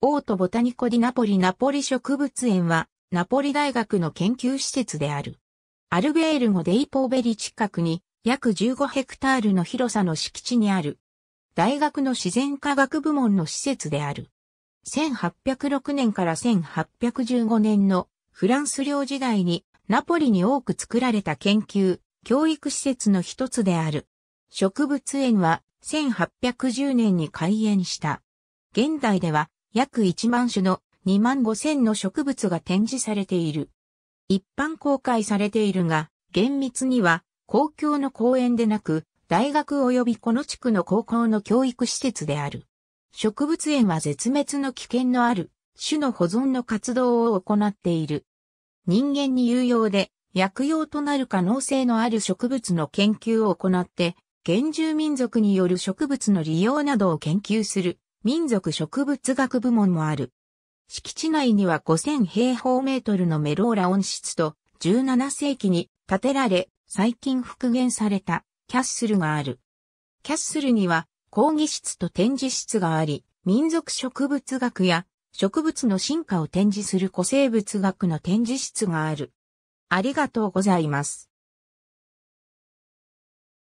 オートボタニコディナポリナポリ植物園は、ナポリ大学の研究施設である。アルベールゴデイポーベリ近くに、約15ヘクタールの広さの敷地にある。大学の自然科学部門の施設である。1806年から1815年のフランス領時代にナポリに多く作られた研究、教育施設の一つである。植物園は1810年に開園した。現代では約1万種の2万5千の植物が展示されている。一般公開されているが、厳密には公共の公園でなく、大学及びこの地区の高校の教育施設である。植物園は絶滅の危険のある種の保存の活動を行っている。人間に有用で薬用となる可能性のある植物の研究を行って、原住民族による植物の利用などを研究する民族植物学部門もある。敷地内には5000平方メートルのメローラ温室と17世紀に建てられ、最近復元されたキャッスルがある。キャッスルには講義室と展示室があり、民族植物学や植物の進化を展示する古生物学の展示室がある。ありがとうございます。